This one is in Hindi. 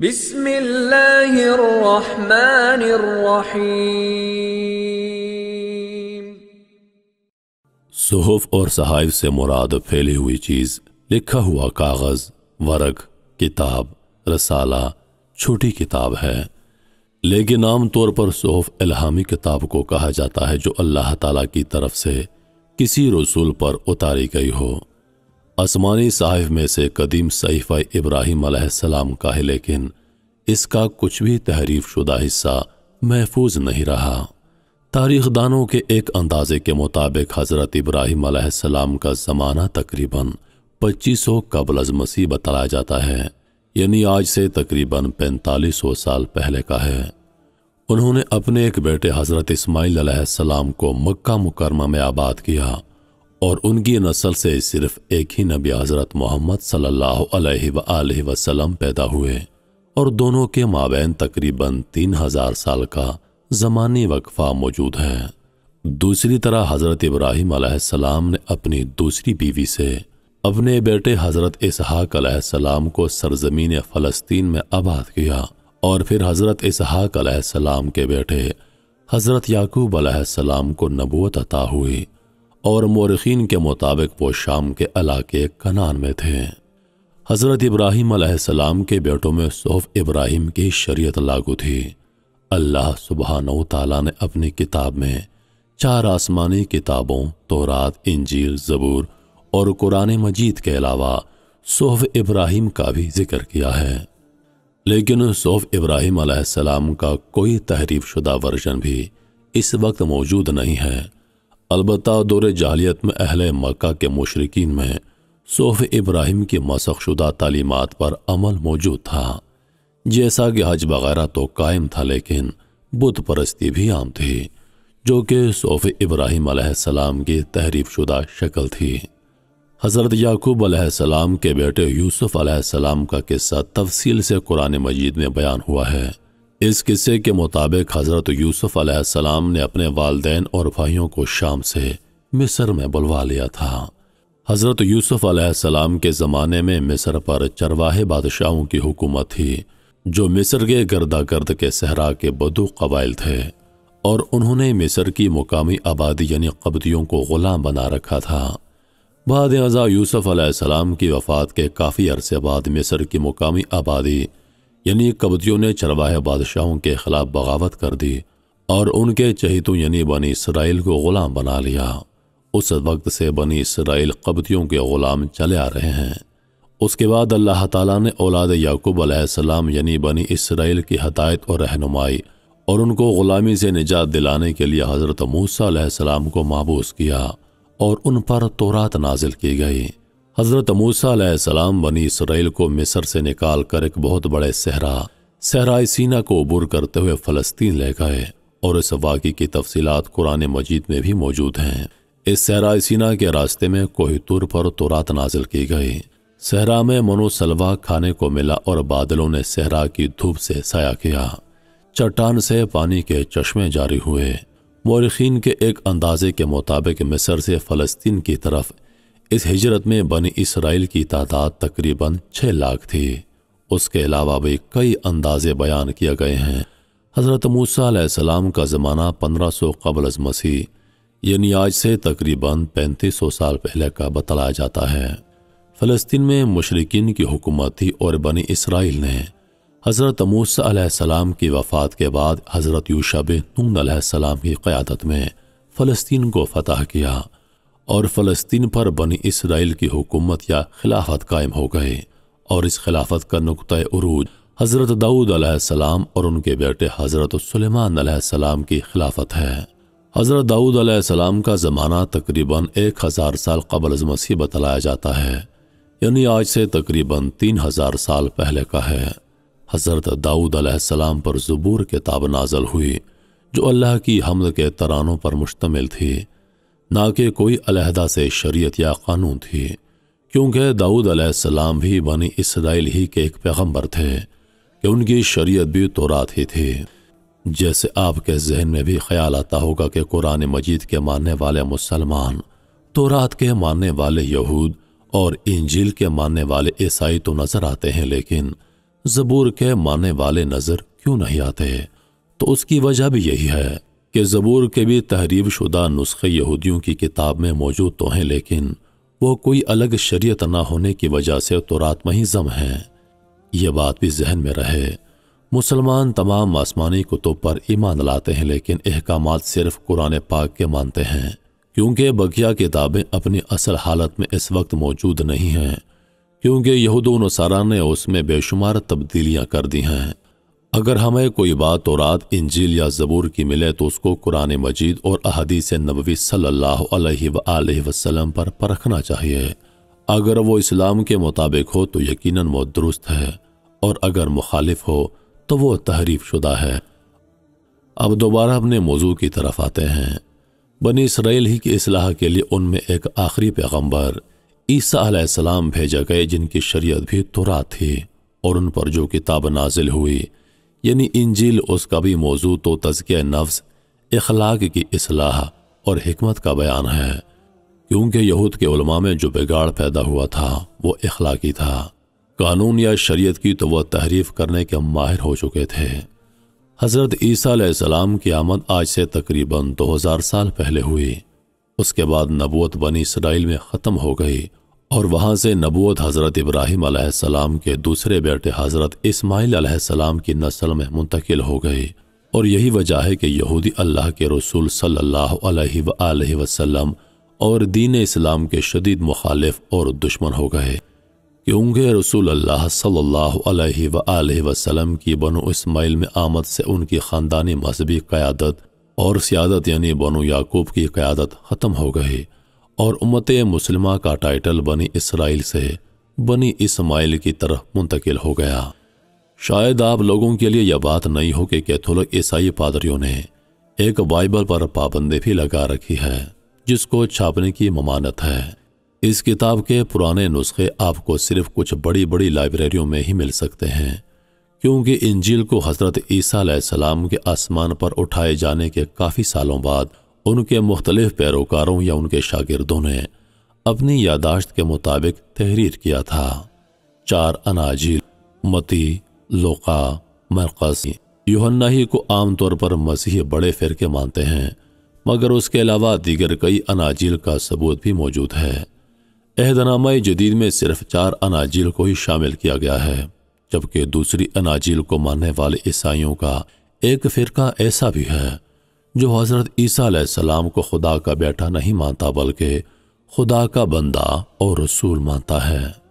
बिस्मिल्लाहिर्रहमानिर्रहीम और सहाइफ से मुराद फैली हुई चीज़ लिखा हुआ कागज़ वर्क किताब रसाला छोटी किताब है लेकिन आम तौर पर सहूफ इलाहामी किताब को कहा जाता है जो अल्लाह ताला की तरफ से किसी रसूल पर उतारी गई हो आसमानी साहिब में से कदीम सहीफ़ा इब्राहिम सलाम का है लेकिन इसका कुछ भी तहरीफ शुदा हिस्सा महफूज नहीं रहा तारीख दानों के एक अंदाजे के मुताबिक हज़रत इब्राहिम सलाम का ज़माना तकरीबन 2500 कबल अज मसीह बताया जाता है यानी आज से तकरीबन 4500 साल पहले का है उन्होंने अपने एक बेटे हज़रत इस्माईल सलाम को मक्का मुकरमा में आबाद किया और उनकी नस्ल से सिर्फ एक ही नबी हज़रत मोहम्मद सल्लाम पैदा हुए और दोनों के माबेन तकरीबन तीन हज़ार साल का ज़मानी वक्फा मौजूद है दूसरी तरह हज़रत इब्राहिम सलाम ने अपनी दूसरी बीवी से अपने बेटे हज़रत इसहाक सलाम को सरजमीन फ़लस्तीन में आबाद किया और फिर हज़रत इसहाकाम के बेटे हज़रत याकूब सलाम को नबूत अता हुई और मौरखीन के मुताबिक वो शाम के इलाके कनान में थे हज़रत इब्राहिम आसमाम के बेटों में सोफ इब्राहिम की शरीयत लागू थी अल्लाह सुबहान ताला ने अपनी किताब में चार आसमानी किताबों तोरात इंजील ज़बूर और कुरान मजीद के अलावा सोफ इब्राहिम का भी जिक्र किया है लेकिन सोफ इब्राहिम आसमाम का कोई तहरीफ शुदा वर्जन भी इस वक्त मौजूद नहीं है अलबत् दौर जाहलीत में अहल मक्का के मशरकिन में सोफ़ इब्राहिम की मशक़शुदा शुदा पर अमल मौजूद था जैसा कि हज वगैरह तो कायम था लेकिन बुत परस्ती भी आम थी जो कि सोफ़ इब्राहिम सलाम की तहरीफ शुदा शक्ल थी हज़रत याकूब सलाम के बेटे यूसुफ़ सलाम का किस्सा तफसील से कुरान मजीद में बयान हुआ है इस किस्से के मुताबिक हज़रत यूसुफ अलैहिस्सलाम ने अपने वालदेन और भाइयों को शाम से मिस्र में बुलवा लिया था हज़रत यूसुफ अलैहिस्सलाम के ज़माने में मिस्र पर चरवाहे बादशाहों की हुकूमत थी जो मिस्र के गर्दा गर्द के सहरा के बदू कबाइल थे और उन्होंने मिस्र की मुकामी आबादी यानी कबदियों को ग़ुलाम बना रखा था बाद अज़ा यूसुफ अलैहिस्सलाम की वफ़ात के काफ़ी अरसे बाद मिस्र की मुकामी आबादी यानी कबतियों ने चरवाहे बादशाहों के खिलाफ बगावत कर दी और उनके चहितों यानी बनी इसराइल को ग़ुलाम बना लिया उस वक्त से बनी इसराइल कबतियों के ग़ुलाम चले आ रहे हैं उसके बाद अल्लाह ताला ने औलाद याकूब अलैहिस्सलाम यानी बनी इसराइल की हदायत और रहनुमाई और उनको ग़ुलामी से निजात दिलाने के लिए हज़रत मूसा अलैहिस्सलाम को माबूस किया और उन पर तोरात नाजिल की गई हज़रत मूसम बनी इसराइल को मिस्र से निकाल कर एक बहुत बड़े सहरा सहराय सीना को अबूर करते हुए फ़लस्तीन ले गए और इस वाक़े की तफसीत कुरान मजीद में भी मौजूद हैं इस सहराए सीना के रास्ते में तुर पर तुरात नाजिल की गई सहरा में मनोसलवा खाने को मिला और बादलों ने सहरा की धूप से साया किया चट्टान से पानी के चश्मे जारी हुए मौरखीन के एक अंदाजे के मुताबिक मिस्र से फ़लस्तीन की तरफ इस हिजरत में बनी इसराइल की तादाद तकरीबन छः लाख थी उसके अलावा भी कई अंदाजे बयान किए गए हैं हज़रत मूसा का ज़माना पंद्रह सौ कबल मसीह यानी आज से तकरीबन पैंतीस सौ साल पहले का बतलाया जाता है फ़लस्तीन में मशरकिन की हुकूमत थी और बनी इसराइल ने हज़रत मूसा की वफ़ात के बाद हज़रत यूशब नून की क़्यादत में फ़लस्तीन को फतह किया और फ़लस्तीन पर बनी इसराइल की हुकूमत या खिलाफत कायम हो गए और इस खिलाफत का नुक़ अरूज हज़रत दाऊद सलाम और उनके बेटे हज़रत सलेमान सलाम की खिलाफत है हज़रत दाऊद सलाम का ज़माना तकरीबन एक हज़ार साल कबल मसीह बतलाया जाता है यानी आज से तकरीबन तीन हज़ार साल पहले का है हज़रत दाऊद सलाम पर ज़बूर किताब नाजल हुई जो अल्लाह की हमद के तरानों पर मुश्तमिल थी ना कि कोई अलहदा से शरीयत या कानून थी क्योंकि दाऊद सलाम भी बनी इसराइल ही के एक पैगम्बर थे कि उनकी शरीयत भी तोरात ही थी जैसे आपके जहन में भी ख्याल आता होगा कि कुरान मजीद के मानने वाले मुसलमान तोरात के मानने वाले यहूद और इंजील के मानने वाले ईसाई तो नज़र आते हैं लेकिन ज़बूर के मानने वाले नज़र क्यों नहीं आते तो उसकी वजह भी यही है कि ज़बूर के भी तहरीब शुदा नुस्खे यहूदियों की किताब में मौजूद तो हैं लेकिन वो कोई अलग शरीयत ना होने की वजह से तोरात में ही जम है यह बात भी जहन में रहे मुसलमान तमाम आसमानी कुतुब पर ईमान लाते हैं लेकिन अहकाम सिर्फ कुरान पाक के मानते हैं क्योंकि बकिया किताबें अपनी असल हालत में इस वक्त मौजूद नहीं हैं क्योंकि यहूद नसारा ने उसमें बेशुमार तब्दीलियाँ कर दी हैं अगर हमें कोई बात और रात इंजील या ज़बूर की मिले तो उसको कुरान मजीद और अहदीस नबी सल्ला वसलम पर परखना चाहिए अगर वो इस्लाम के मुताबिक हो तो यकीनन वो दुरुस्त है और अगर मुखालिफ हो तो वो तहरीफ शुदा है अब दोबारा अपने मौजू की तरफ आते हैं बनी इसराइल ही की असलाह के लिए उनमें एक आखिरी पैगम्बर ईसा भेजा गए जिनकी शरीय भी तुरा थी और उन पर जो किताब नाजिल हुई यानी इंजील उसका भी मौजू तो तजकिय नफ्स इखलाक की असलाह और हमत का बयान है क्योंकि यहूद के उलमा में जो बिगाड़ पैदा हुआ था वो इखलाकी था कानून या शरीय की तो वह तहरीफ करने के माहिर हो चुके थे हज़रत ईसीम की आमद आज से तकरीबन दो हज़ार साल पहले हुई उसके बाद नबूत बनी इसराइल में ख़त्म हो गई और वहाँ से नबूत हज़रत इब्राहिम आसमाम के दूसरे बेटे हज़रत इसमाइल आसमाम की नस्ल में मुंतकिल हो गई और यही वजह है कि यहूदी अल्लाह के रसूल सल्ला अलैहि और दीन इस्लाम के शदीद मुखालिफ और दुश्मन हो गए क्योंकि रसूल अल्लाह सल्ला वसलम की बनो इसमाइल में आमद से उनकी ख़ानदानी मजहबी क़्यादत और सियादत यानी बनो याकूब की क़्यादत ख़त्म हो गई और उमत मुसलमा का टाइटल बनी इसराइल से बनी इसमाइल की तरफ मुंतकिल हो गया शायद आप लोगों के लिए यह बात नहीं हो कि कैथोलिक ईसाई पादरियों ने एक बाइबल पर पाबंदी भी लगा रखी है जिसको छापने की ममानत है इस किताब के पुराने नुस्खे आपको सिर्फ कुछ बड़ी बड़ी लाइब्रेरियों में ही मिल सकते हैं क्योंकि इंजील को हजरत ईसा सलाम के आसमान पर उठाए जाने के काफ़ी सालों बाद उनके मुख्तलिफ पैरोकारों या उनके शागिर्दों ने अपनी यादाश्त के मुताबिक तहरीर किया था चार अनाजिल मती लोका मरकसी योहन्ना ही को आमतौर पर मसीह बड़े फिरके मानते हैं मगर उसके अलावा दीगर कई अनाजिल का सबूत भी मौजूद है अहदनामा जदीद में सिर्फ चार अनाजिल को ही शामिल किया गया है जबकि दूसरी अनाजिल को मानने वाले ईसाइयों का एक फ़िरका ऐसा भी है जो हज़रत ईसा सलाम को खुदा का बेटा नहीं मानता बल्कि खुदा का बंदा और रसूल मानता है